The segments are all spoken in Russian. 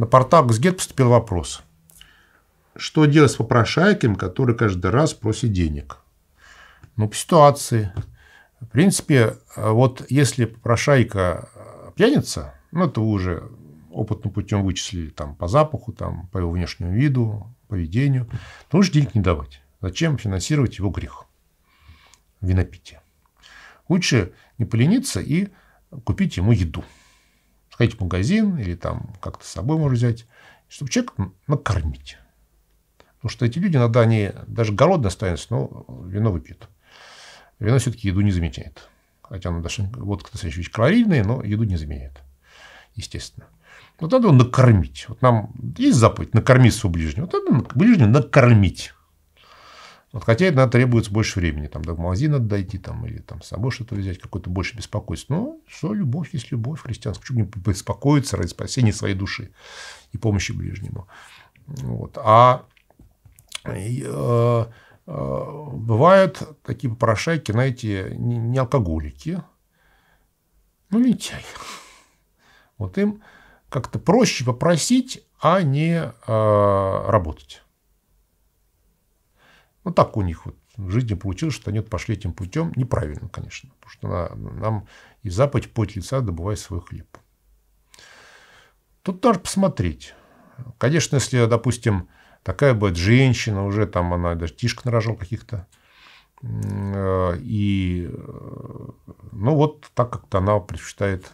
на портал Газгет поступил вопрос. Что делать с попрошайками, которые каждый раз просят денег? Ну, по ситуации. В принципе, вот если попрошайка пьяница, ну, это вы уже опытным путем вычислили там, по запаху, там, по его внешнему виду, поведению, то лучше денег не давать. Зачем финансировать его грех? Винопитие. Лучше не полениться и купить ему еду сходить в магазин или там как-то с собой можно взять, чтобы человек накормить. Потому что эти люди иногда, они даже голодно останутся, но вино выпьют. Вино все-таки еду не заменяет. Хотя оно даже водка достаточно вещь калорийная, но еду не заменяет, естественно. Вот надо его накормить. Вот нам есть заповедь накормить своего ближнего. Вот надо ближнего накормить. Вот, хотя иногда требуется больше времени, там до магазина дойти, там, или там с собой что-то взять, какое-то больше беспокойство. Но ну, все, любовь есть любовь христианская. Почему не беспокоиться ради спасения своей души и помощи ближнему? Вот. А и, э, э, бывают такие попрошайки, знаете, не, не алкоголики, ну, лентяи. Вот им как-то проще попросить, а не э, работать. Ну, так у них вот в жизни получилось, что они вот пошли этим путем. Неправильно, конечно. Потому что нам и Западе пот лица добывает свой хлеб. Тут надо посмотреть. Конечно, если, допустим, такая будет женщина, уже там она даже тишка нарожал каких-то, и, ну, вот так как-то она предпочитает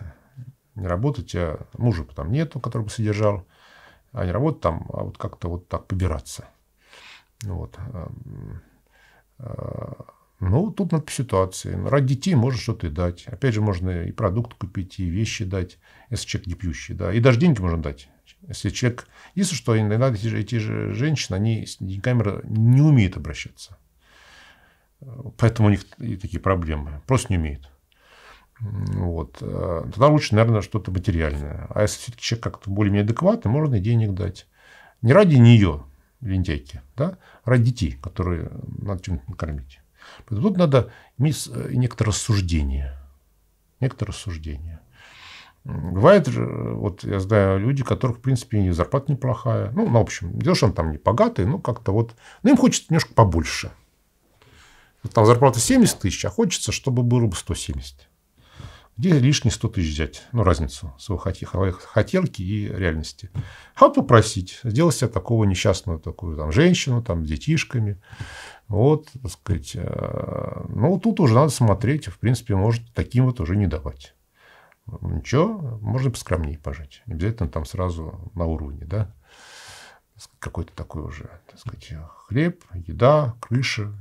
не работать, а мужа там нету, который бы содержал, а не работать там, а вот как-то вот так побираться – ну вот. А, а, ну, тут надо по ситуации. Ну, ради детей можно что-то и дать. Опять же, можно и продукт купить, и вещи дать, если человек не пьющий. Да. И даже деньги можно дать. Если человек... Если что, иногда эти же, эти же женщины, они с деньгами не умеют обращаться. Поэтому у них и такие проблемы. Просто не умеют. Вот. Э, тогда лучше, наверное, что-то материальное. А если человек как-то более-менее адекватный, можно и денег дать. Не ради нее, в да, ради детей, которые надо чем-то накормить. Поэтому тут надо иметь э, некоторое рассуждение. Некоторое рассуждение. Бывает, э, вот я знаю люди, которых, в принципе, и зарплата неплохая. Ну, на общем, дело, что он там не богатый, но как-то вот... Ну, им хочется немножко побольше. Вот Там зарплата 70 тысяч, а хочется, чтобы было бы 170. Где лишние 100 тысяч взять? Ну, разницу своей хотелки и реальности. А вот попросить. Сделать себя такого несчастную такую там, женщину там, с детишками. Вот, так сказать. Э, ну, тут уже надо смотреть. В принципе, может, таким вот уже не давать. Ничего, можно поскромнее пожить. Не обязательно там сразу на уровне, да? Какой-то такой уже, так сказать, хлеб, еда, крыша.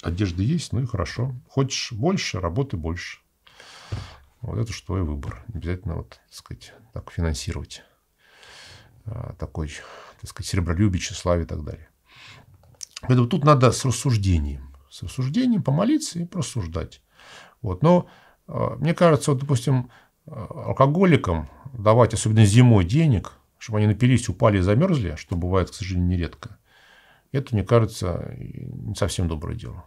Одежда есть, ну и хорошо. Хочешь больше, работы больше. Вот это уж твой выбор. Не обязательно вот, так сказать, так финансировать а, такой, так сказать, серебролюбие, славе и так далее. Поэтому тут надо с рассуждением. С рассуждением помолиться и просуждать. Вот. Но а, мне кажется, вот, допустим, а, алкоголикам давать, особенно зимой, денег, чтобы они напились, упали и замерзли, что бывает, к сожалению, нередко, это, мне кажется, не совсем доброе дело.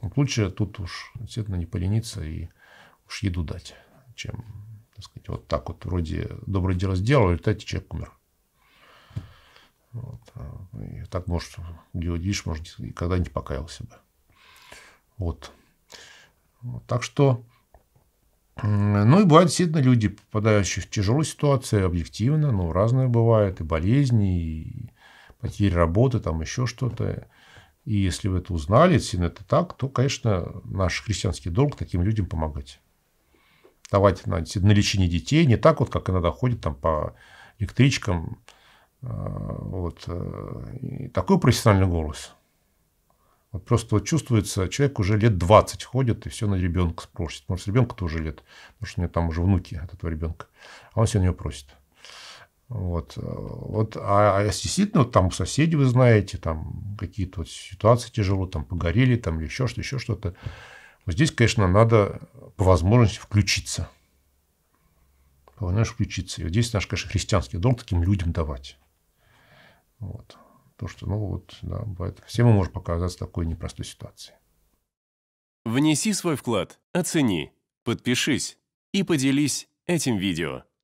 Вот лучше тут уж, действительно, не полениться и уж еду дать, чем, так сказать, вот так вот вроде доброе дело сделал, а в человек умер. Вот. А, и так, может, где видишь, может, никогда не покаялся бы. Вот. Так что, ну и бывают действительно люди, попадающие в тяжелую ситуацию, объективно, ну, разное бывает, и болезни, и потери работы, там еще что-то. И если вы это узнали, если это так, то, конечно, наш христианский долг таким людям помогать давать на, на лечение детей, не так вот, как иногда ходят там по электричкам. Э, вот. Э, и такой профессиональный голос. Вот просто вот чувствуется, человек уже лет 20 ходит и все на ребенка спросит. Может, ребенка тоже лет, потому что у него там уже внуки от этого ребенка. А он все на него просит. Вот. Э, вот. А, а действительно, вот там соседи вы знаете, там какие-то вот ситуации тяжело, там погорели, там или еще что-то, еще что-то. Здесь, конечно, надо по возможности включиться. По возможности включиться. И вот здесь наш, конечно, христианский дом таким людям давать. Вот. То, что, ну вот, да, бывает. Все мы можем показаться в такой непростой ситуации. Внеси свой вклад, оцени, подпишись и поделись этим видео.